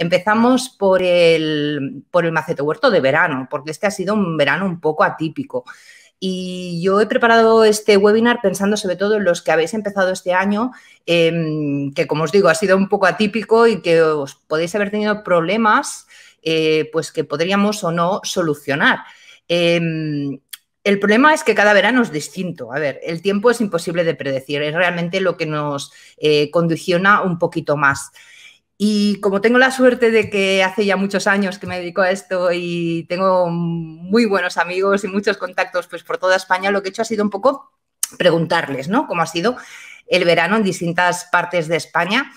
Empezamos por el, por huerto de verano, porque este ha sido un verano un poco atípico. Y yo he preparado este webinar pensando sobre todo en los que habéis empezado este año, em, que como os digo ha sido un poco atípico y que os podéis haber tenido problemas, eh, pues que podríamos o no solucionar. Em, el problema es que cada verano es distinto. A ver, el tiempo es imposible de predecir, es realmente lo que nos eh, condiciona un poquito más. Y como tengo la suerte de que hace ya muchos años que me dedico a esto y tengo muy buenos amigos y muchos contactos pues, por toda España, lo que he hecho ha sido un poco preguntarles, ¿no? Cómo ha sido el verano en distintas partes de España.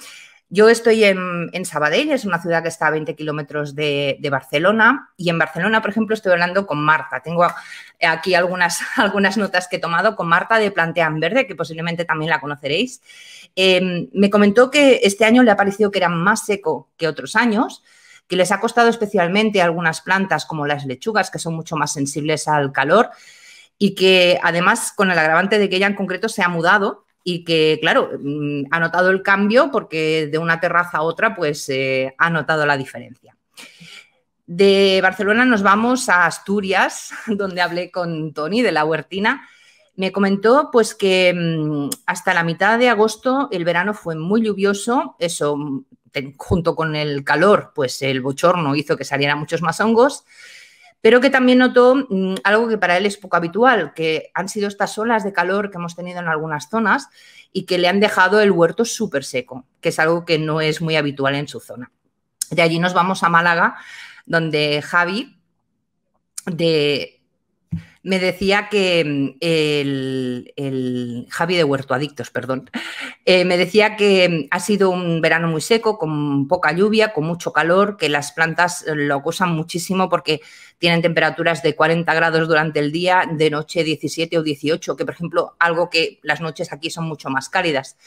Yo estoy en, en, Sabadell, es una ciudad que está a 20 kilómetros de, Barcelona, y en Barcelona, por ejemplo, estoy hablando con Marta. Tengo aquí algunas, algunas notas que he tomado con Marta de Plantean Verde, que posiblemente también la conoceréis. Em, me comentó que este año le ha parecido que era más seco que otros años, que les ha costado especialmente algunas plantas como las lechugas, que son mucho más sensibles al calor, y que además con el agravante de que ella en concreto se ha mudado y que, claro, mm, ha notado el cambio porque de una terraza a otra, pues eh, ha notado la diferencia. De Barcelona nos vamos a Asturias, donde hablé con Tony de la Huertina. Me comentó pues que mm, hasta la mitad de agosto el verano fue muy lluvioso, eso mm, junto con el calor, pues el bochorno hizo que salieran muchos más hongos pero que también notó mm, algo que para él es poco habitual, que han sido estas olas de calor que hemos tenido en algunas zonas y que le han dejado el huerto súper seco, que es algo que no es muy habitual en su zona. De allí nos vamos a Málaga, donde Javi de me decía que mm, el, Javi de Huerto Adictos, perdón, eh, me decía que mm, ha sido un verano muy seco, con poca lluvia, con mucho calor, que las plantas eh, lo acusan muchísimo porque tienen temperaturas de 40 grados durante el día, de noche 17 o 18, que por ejemplo, algo que las noches aquí son mucho más cálidas,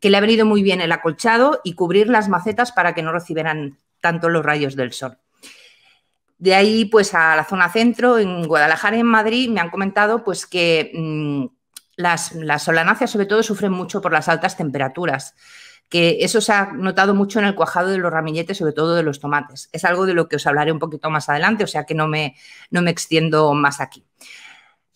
que le ha venido muy bien el acolchado y cubrir las macetas para que no recibieran tanto los rayos del sol. De ahí, pues, a la zona centro, en Guadalajara y en Madrid, me han comentado, pues, que mm, las, las solanáceas, sobre todo, sufren mucho por las altas temperaturas, que eso se ha notado mucho en el cuajado de los ramilletes, sobre todo de los tomates. Es algo de lo que os hablaré un poquito más adelante, o sea que no me, no me extiendo más aquí.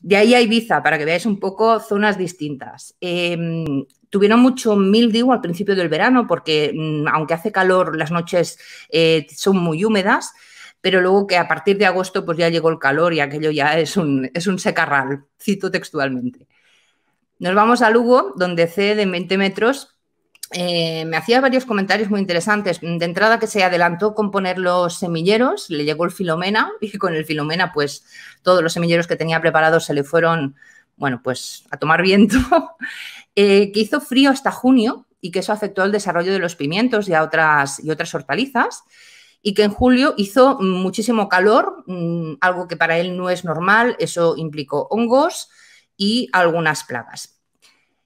De ahí a Ibiza, para que veáis un poco zonas distintas. Em, tuvieron mucho mildew al principio del verano porque mm, aunque hace calor las noches eh, son muy húmedas pero luego que a partir de agosto pues ya llegó el calor y aquello ya es un, es un secarral, cito textualmente. Nos vamos a Lugo, donde cede en 20 metros eh, me hacía varios comentarios muy interesantes. De entrada que se adelantó con poner los semilleros, le llegó el Filomena y con el Filomena pues todos los semilleros que tenía preparados se le fueron, bueno, pues a tomar viento, eh, que hizo frío hasta junio y que eso afectó al desarrollo de los pimientos y a otras, y otras hortalizas y que en julio hizo muchísimo calor, mm, algo que para él no es normal, eso implicó hongos y algunas plagas.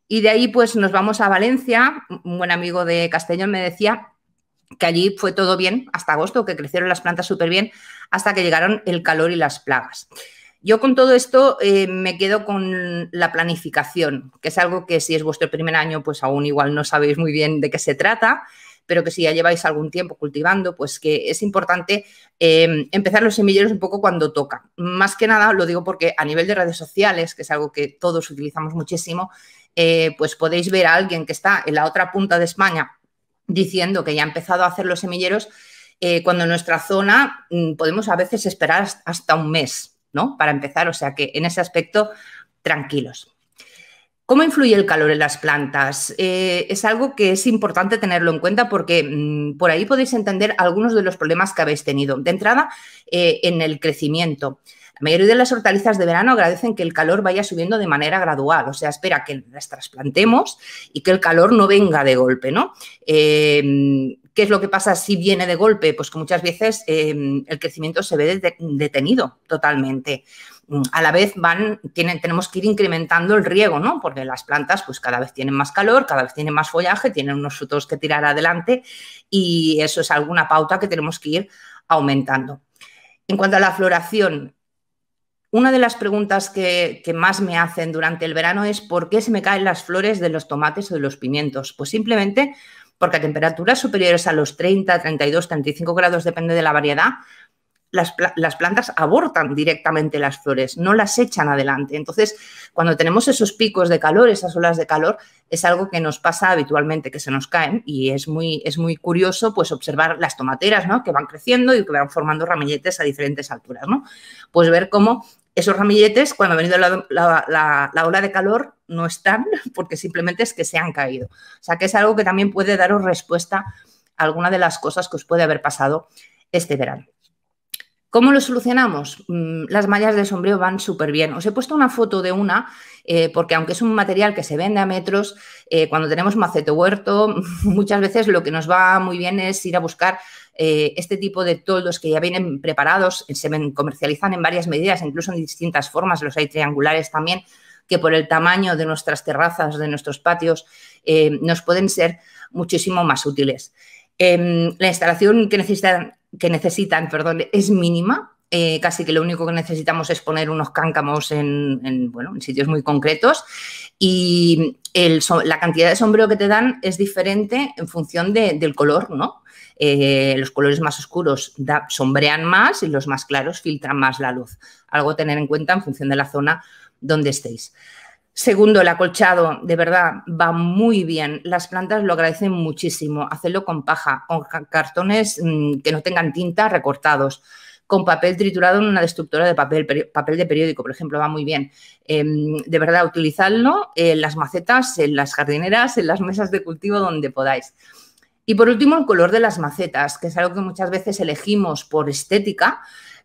Y de ahí pues nos vamos a Valencia, un buen amigo de Castellón me decía que allí fue todo bien hasta agosto, que crecieron las plantas súper bien, hasta que llegaron el calor y las plagas. Yo con todo esto eh, me quedo con la planificación, que es algo que si es vuestro primer año, pues aún igual no sabéis muy bien de qué se trata, pero que si ya lleváis algún tiempo cultivando, pues que es importante em, empezar los semilleros un poco cuando toca. Más que nada lo digo porque a nivel de redes sociales, que es algo que todos utilizamos muchísimo, eh, pues podéis ver a alguien que está en la otra punta de España diciendo que ya ha empezado a hacer los semilleros, eh, cuando en nuestra zona mm, podemos a veces esperar hasta un mes, ¿no? Para empezar, o sea que en ese aspecto, tranquilos. ¿Cómo influye el calor en las plantas? Eh, es algo que es importante tenerlo en cuenta porque mm, por ahí podéis entender algunos de los problemas que habéis tenido. De entrada, eh, en el crecimiento. La mayoría de las hortalizas de verano agradecen que el calor vaya subiendo de manera gradual, o sea, espera que las trasplantemos y que el calor no venga de golpe, ¿no? Eh, ¿Qué es lo que pasa si viene de golpe? Pues que muchas veces el crecimiento se ve detenido totalmente a la vez van, tenemos que ir incrementando el riego, ¿no? Porque las plantas pues cada vez tienen más calor, cada vez tienen más follaje, tienen unos frutos que tirar adelante y eso es alguna pauta que tenemos que ir aumentando. En cuanto a la floración, una de las preguntas que, que más me hacen durante el verano es ¿por qué se me caen las flores de los tomates o de los pimientos? Pues simplemente porque a temperaturas superiores a los 30, 32, 35 grados, depende de la variedad, las, plantas abortan directamente las flores, no las echan adelante. Entonces, cuando tenemos esos picos de calor, esas olas de calor, es algo que nos pasa habitualmente, que se nos caen y es muy, es muy curioso pues observar las tomateras, ¿no? Que van creciendo y que van formando ramilletes a diferentes alturas, ¿no? Pues ver cómo esos ramilletes, cuando ha venido la, la, ola de calor, no están porque simplemente es que se han caído. O sea, que es algo que también puede daros respuesta a alguna de las cosas que os puede haber pasado este verano. ¿Cómo lo solucionamos? Mm, las mallas de sombrero van súper bien. Os he puesto una foto de una, eh, porque aunque es un material que se vende a metros, eh, cuando tenemos maceto huerto, muchas veces lo que nos va muy bien es ir a buscar eh, este tipo de toldos que ya vienen preparados, se comercializan en varias medidas, incluso en distintas formas, los hay triangulares también, que por el tamaño de nuestras terrazas, de nuestros patios, nos pueden ser muchísimo más útiles. Em, la instalación que necesitan que necesitan, perdón, es mínima. Eh, casi que lo único que necesitamos es poner unos cáncamos en, sitios muy concretos y la cantidad de sombrero que te dan es diferente en función del color, ¿no? Eh, los colores más oscuros sombrean más y los más claros filtran más la luz. Algo a tener en cuenta en función de la zona donde estéis. Segundo, el acolchado, de verdad, va muy bien. Las plantas lo agradecen muchísimo. Hacerlo con paja, con cartones mm, que no tengan tinta recortados, con papel triturado en una destructora de papel, papel de periódico, por ejemplo, va muy bien. Em, de verdad, utilizadlo en las macetas, en las jardineras, en las mesas de cultivo, donde podáis. Y por último, el color de las macetas, que es algo que muchas veces elegimos por estética,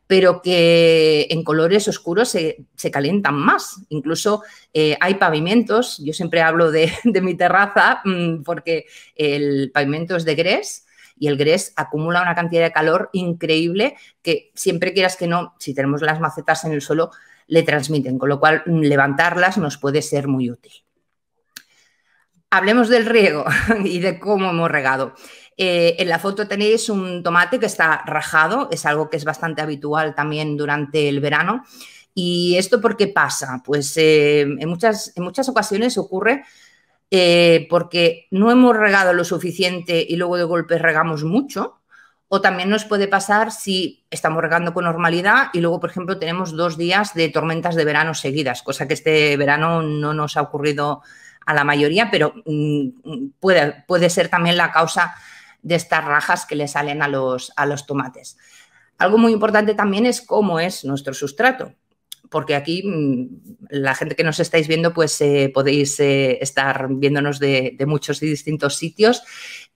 pero que en colores oscuros se, se calientan más. Incluso eh, hay pavimentos, yo siempre hablo de, de mi terraza mm, porque el pavimento es de grés y el grés acumula una cantidad de calor increíble que siempre quieras que no, si tenemos las macetas en el suelo, le transmiten, con lo cual mm, levantarlas nos puede ser muy útil. Hablemos del riego y de cómo hemos regado. Eh, en la foto tenéis un tomate que está rajado, es algo que es bastante habitual también durante el verano. ¿Y esto por qué pasa? Pues eh, en, muchas, en muchas ocasiones ocurre eh, porque no hemos regado lo suficiente y luego de golpe regamos mucho. O también nos puede pasar si estamos regando con normalidad y luego, por ejemplo, tenemos dos días de tormentas de verano seguidas, cosa que este verano no nos ha ocurrido a la mayoría, pero mm, mm, puede, puede ser también la causa de estas rajas que le salen a los, a los tomates. Algo muy importante también es cómo es nuestro sustrato, porque aquí mm, la gente que nos estáis viendo, pues eh, podéis eh, estar viéndonos de, de, muchos y distintos sitios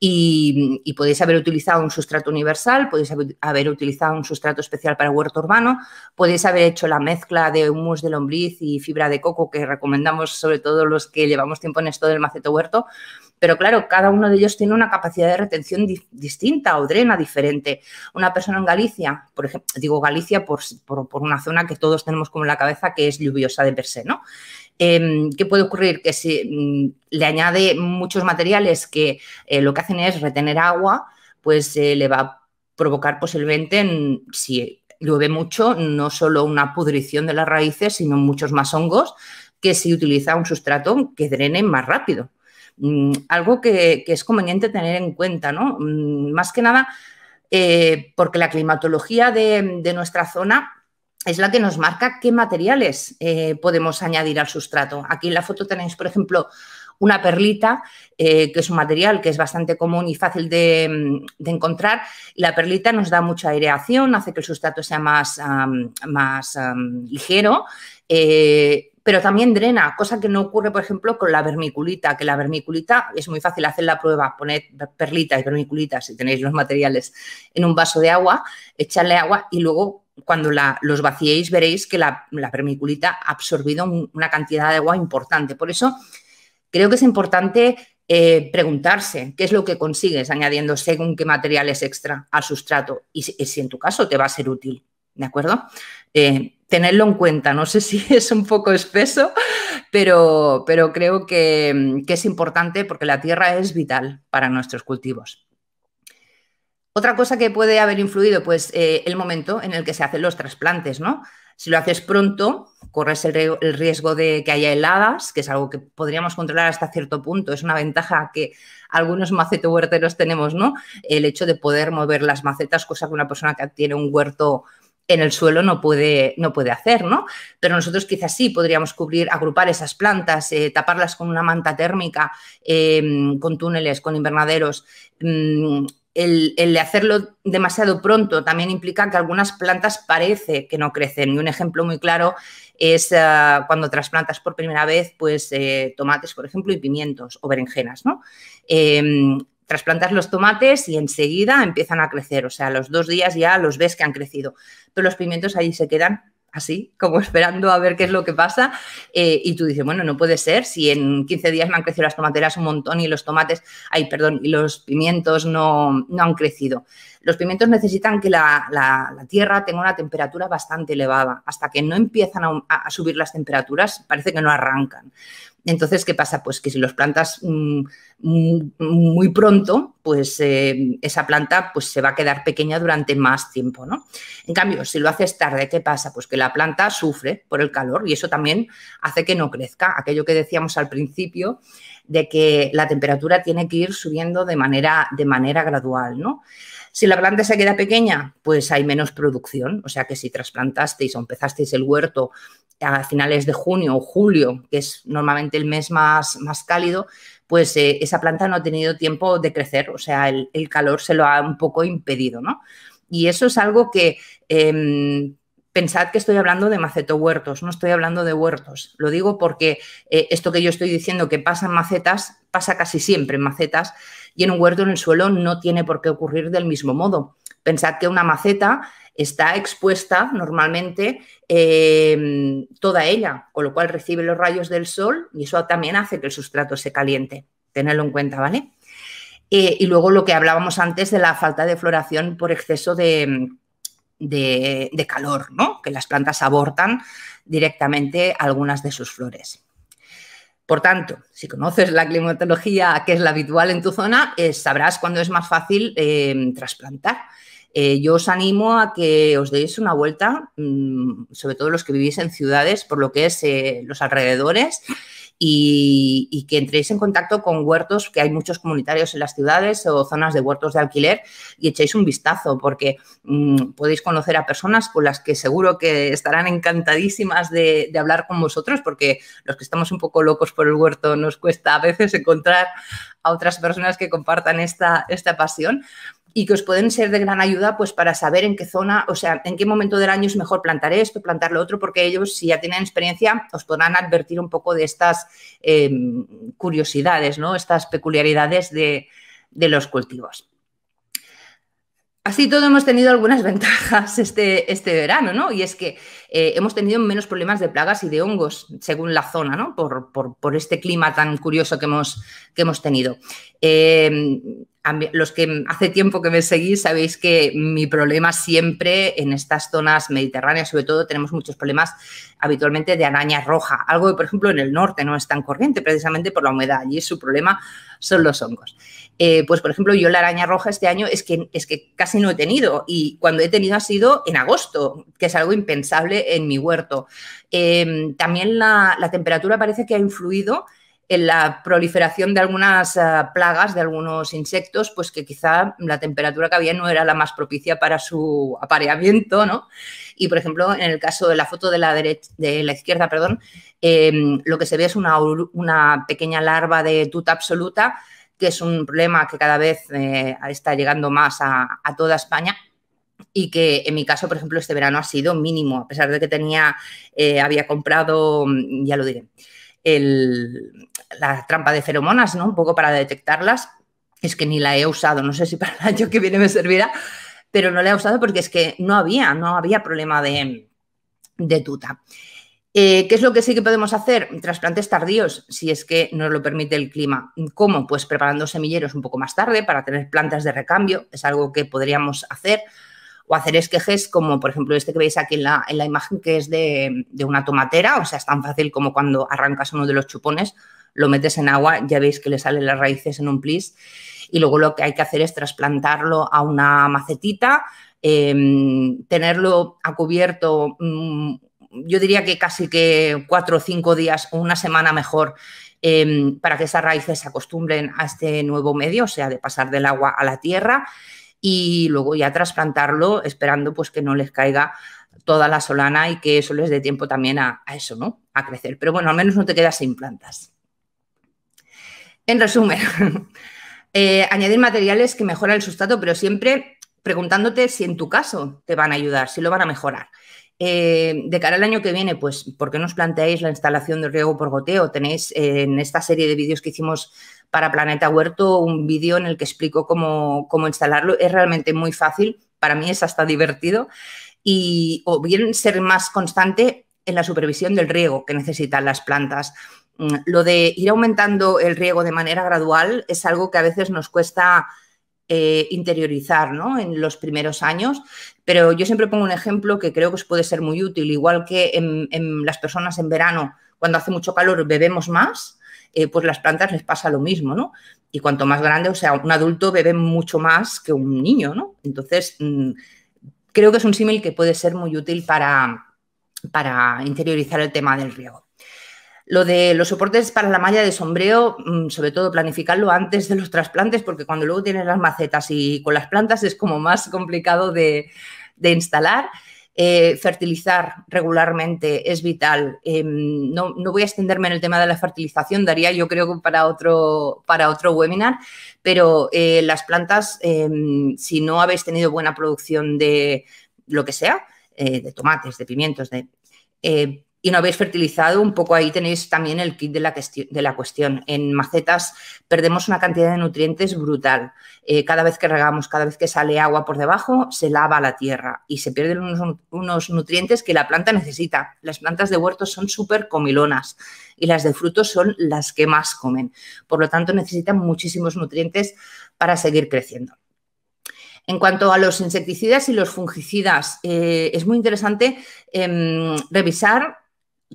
y, podéis haber utilizado un sustrato universal, podéis haber, utilizado un sustrato especial para huerto urbano, podéis haber hecho la mezcla de humus de lombriz y fibra de coco que recomendamos sobre todo los que llevamos tiempo en esto del maceto huerto, pero claro, cada uno de ellos tiene una capacidad de retención distinta o drena diferente. Una persona en Galicia, por ejemplo, digo Galicia por, por, por, una zona que todos tenemos como en la cabeza que es lluviosa de per se, ¿no? Em, ¿Qué puede ocurrir? Que si mm, le añade muchos materiales que eh, lo que hacen es retener agua, pues eh, le va a provocar posiblemente, mm, si llueve mucho, no solo una pudrición de las raíces, sino muchos más hongos que si utiliza un sustrato que drene más rápido. Mm, algo que, es conveniente tener en cuenta, ¿no? más que nada, eh, porque la climatología de, nuestra zona es la que nos marca qué materiales eh, podemos añadir al sustrato. Aquí en la foto tenéis, por ejemplo, una perlita, eh, que es un material que es bastante común y fácil de, mm, encontrar. la perlita nos da mucha aireación, hace que el sustrato sea más, más ligero. Eh, pero también drena, cosa que no ocurre, por ejemplo, con la vermiculita, que la vermiculita es muy fácil hacer la prueba, poner perlita y vermiculita, si tenéis los materiales, en un vaso de agua, echarle agua y luego cuando los vaciéis veréis que la, la vermiculita ha absorbido una cantidad de agua importante. Por eso creo que es importante eh, preguntarse qué es lo que consigues añadiendo según qué materiales extra al sustrato y si, en tu caso te va a ser útil. ¿De acuerdo? Eh, tenerlo en cuenta. No sé si es un poco espeso, pero, creo que es importante porque la tierra es vital para nuestros cultivos. Otra cosa que puede haber influido, pues eh, el momento en el que se hacen los trasplantes, ¿no? Si lo haces pronto, corres el, riesgo de que haya heladas, que es algo que podríamos controlar hasta cierto punto. Es una ventaja que algunos macetohuerteros tenemos, ¿no? El hecho de poder mover las macetas, cosa que una persona que tiene un huerto en el suelo no puede, no puede hacer, ¿no? Pero nosotros quizás sí podríamos cubrir, agrupar esas plantas, eh, taparlas con una manta térmica, em, con túneles, con invernaderos, mm, el, el, hacerlo demasiado pronto también implica que algunas plantas parece que no crecen. Y un ejemplo muy claro es eh, cuando trasplantas por primera vez, pues eh, tomates, por ejemplo, y pimientos o berenjenas, ¿no? Em, trasplantas los tomates y enseguida empiezan a crecer, o sea, los dos días ya los ves que han crecido, pero los pimientos ahí se quedan así, como esperando a ver qué es lo que pasa. Eh, y tú dices, bueno, no puede ser, si en 15 días me han crecido las tomateras un montón y los tomates, ay, perdón, y los pimientos no, no han crecido. Los pimientos necesitan que la, tierra tenga una temperatura bastante elevada. Hasta que no empiezan a, subir las temperaturas, parece que no arrancan. Entonces, ¿qué pasa? Pues que si los plantas mm, mm, muy pronto, pues eh, esa planta pues, se va a quedar pequeña durante más tiempo, ¿no? En cambio, si lo haces tarde, ¿qué pasa? Pues que la planta sufre por el calor y eso también hace que no crezca. Aquello que decíamos al principio, de que la temperatura tiene que ir subiendo de manera, de manera gradual, ¿no? Si la planta se queda pequeña, pues hay menos producción. O sea que si trasplantasteis o empezasteis el huerto a finales de junio o julio, que es normalmente el mes más, más cálido, pues eh, esa planta no ha tenido tiempo de crecer. O sea, el, calor se lo ha un poco impedido, ¿no? Y eso es algo que em, Pensad que estoy hablando de macetohuertos, no estoy hablando de huertos. Lo digo porque eh, esto que yo estoy diciendo que pasa en macetas, pasa casi siempre en macetas y en un huerto en el suelo no tiene por qué ocurrir del mismo modo. Pensad que una maceta está expuesta normalmente em, toda ella, con lo cual recibe los rayos del sol y eso también hace que el sustrato se caliente. Tenedlo en cuenta, ¿vale? Eh, y luego lo que hablábamos antes de la falta de floración por exceso de, de, calor, ¿no? que las plantas abortan directamente algunas de sus flores. Por tanto, si conoces la climatología que es la habitual en tu zona, eh, sabrás cuándo es más fácil em, trasplantar. Eh, yo os animo a que os deis una vuelta, mm, sobre todo los que vivís en ciudades, por lo que es eh, los alrededores, y, que entréis en contacto con huertos, que hay muchos comunitarios en las ciudades o zonas de huertos de alquiler y echéis un vistazo porque mm, podéis conocer a personas con las que seguro que estarán encantadísimas de, hablar con vosotros porque los que estamos un poco locos por el huerto nos cuesta a veces encontrar a otras personas que compartan esta, esta pasión y que os pueden ser de gran ayuda pues para saber en qué zona, o sea, en qué momento del año es mejor plantar esto, plantar lo otro, porque ellos si ya tienen experiencia os podrán advertir un poco de estas em, curiosidades, ¿no? Estas peculiaridades de, los cultivos. Así todo hemos tenido algunas ventajas este, este verano, ¿no? Y es que eh, hemos tenido menos problemas de plagas y de hongos según la zona, ¿no? Por, este clima tan curioso que hemos, que hemos tenido. Em, los que hace tiempo que me seguís sabéis que mi problema siempre en estas zonas mediterráneas, sobre todo, tenemos muchos problemas habitualmente de araña roja. Algo que, por ejemplo, en el norte no es tan corriente, precisamente por la humedad. Allí su problema son los hongos. Eh, pues, por ejemplo, yo la araña roja este año es que, es que casi no he tenido. Y cuando he tenido ha sido en agosto, que es algo impensable en mi huerto. Em, también la, la temperatura parece que ha influido en la proliferación de algunas eh, plagas, de algunos insectos, pues que quizá la temperatura que había no era la más propicia para su apareamiento, ¿no? Y, por ejemplo, en el caso de la foto de la, derecha, de la izquierda, perdón, em, lo que se ve es una, pequeña larva de tuta absoluta, que es un problema que cada vez eh, está llegando más a, toda España, y que en mi caso, por ejemplo, este verano ha sido mínimo, a pesar de que tenía, eh, había comprado, ya lo diré, la trampa de feromonas, ¿no? Un poco para detectarlas. Es que ni la he usado, no sé si para el año que viene me servirá, pero no la he usado porque es que no había, no había problema de, de tuta. Eh, ¿Qué es lo que sí que podemos hacer? Trasplantes tardíos, si es que nos lo permite el clima. ¿Cómo? Pues preparando semilleros un poco más tarde para tener plantas de recambio, es algo que podríamos hacer o hacer esquejes como por ejemplo este que veis aquí en la, imagen que es de, una tomatera, o sea, es tan fácil como cuando arrancas uno de los chupones, lo metes en agua, ya veis que le salen las raíces en un plis y luego lo que hay que hacer es trasplantarlo a una macetita, em, tenerlo a cubierto, mm, yo diría que casi que cuatro o cinco días o una semana mejor em, para que esas raíces se acostumbren a este nuevo medio, o sea, de pasar del agua a la tierra y luego ya trasplantarlo esperando pues que no les caiga toda la solana y que eso les dé tiempo también a, eso, ¿no? A crecer. Pero bueno, al menos no te quedas sin plantas. En resumen, eh, añadir materiales que mejoran el sustrato, pero siempre preguntándote si en tu caso te van a ayudar, si lo van a mejorar. Eh, de cara al año que viene, pues, ¿por qué no planteáis la instalación de riego por goteo? Tenéis eh, en esta serie de vídeos que hicimos para Planeta Huerto un vídeo en el que explico cómo, instalarlo. Es realmente muy fácil, para mí es hasta divertido. Y o bien ser más constante en la supervisión del riego que necesitan las plantas. Mm, lo de ir aumentando el riego de manera gradual es algo que a veces nos cuesta eh, interiorizar en los primeros años, pero yo siempre pongo un ejemplo que creo que os puede ser muy útil, igual que en las personas en verano, cuando hace mucho calor, bebemos más, eh, pues las plantas les pasa lo mismo, ¿no? Y cuanto más grande, o sea, un adulto bebe mucho más que un niño, ¿no? Entonces, mm, creo que es un símil que puede ser muy útil para, para interiorizar el tema del riego. Lo de los soportes para la malla de sombreo, mm, sobre todo planificarlo antes de los trasplantes, porque cuando luego tienes las macetas y con las plantas es como más complicado de, de instalar. Eh, fertilizar regularmente es vital. Em, no, voy a extenderme en el tema de la fertilización, daría yo creo que para otro, para otro webinar, pero eh, las plantas, em, si no habéis tenido buena producción de lo que sea, eh, de tomates, de pimientos, de, y no habéis fertilizado, un poco ahí tenéis también el kit de la, de la cuestión. En macetas perdemos una cantidad de nutrientes brutal. Eh, cada vez que regamos, cada vez que sale agua por debajo, se lava la tierra y se pierden unos, nutrientes que la planta necesita. Las plantas de huertos son súper comilonas y las de frutos son las que más comen. Por lo tanto, necesitan muchísimos nutrientes para seguir creciendo. En cuanto a los insecticidas y los fungicidas, eh, es muy interesante em, revisar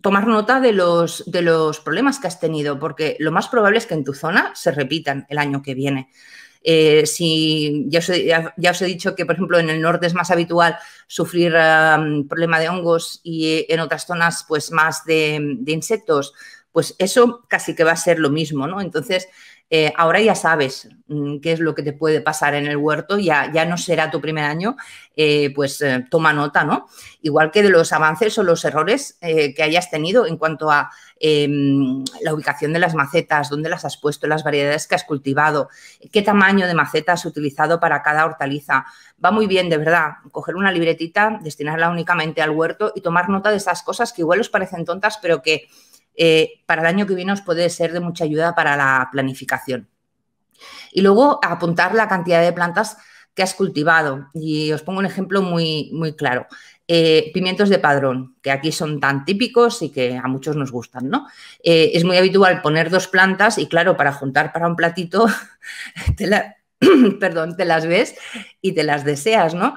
tomar nota de los, de los problemas que has tenido, porque lo más probable es que en tu zona se repitan el año que viene. Eh, si ya os, he, ya, os, he, dicho que, por ejemplo, en el norte es más habitual sufrir problema de hongos y en otras zonas, pues más de, de, insectos, pues eso casi que va a ser lo mismo, ¿no? Entonces, eh, ahora ya sabes mm, qué es lo que te puede pasar en el huerto, ya, ya no será tu primer año, eh, pues eh, toma nota, ¿no? Igual que de los avances o los errores que hayas tenido en cuanto a em, la ubicación de las macetas, dónde las has puesto, las variedades que has cultivado, qué tamaño de maceta has utilizado para cada hortaliza. Va muy bien, de verdad, coger una libretita, destinarla únicamente al huerto y tomar nota de esas cosas que igual os parecen tontas, pero que eh, para el año que viene os puede ser de mucha ayuda para la planificación. Y luego apuntar la cantidad de plantas que has cultivado. Y os pongo un ejemplo muy, muy claro. Eh, pimientos de padrón, que aquí son tan típicos y que a muchos nos gustan, ¿no? Eh, es muy habitual poner dos plantas y claro, para juntar para un platito, te perdón, te las ves y te las deseas, ¿no?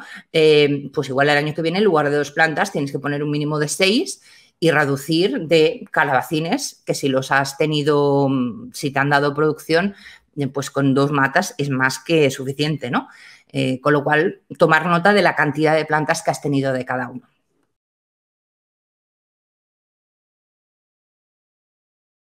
pues igual el año que viene, en lugar de dos plantas, tienes que poner un mínimo de seis y reducir de calabacines, que si los has tenido, mm, si te han dado producción, eh, pues con dos matas es más que suficiente, ¿no? Eh, con lo cual, tomar nota de la cantidad de plantas que has tenido de cada uno.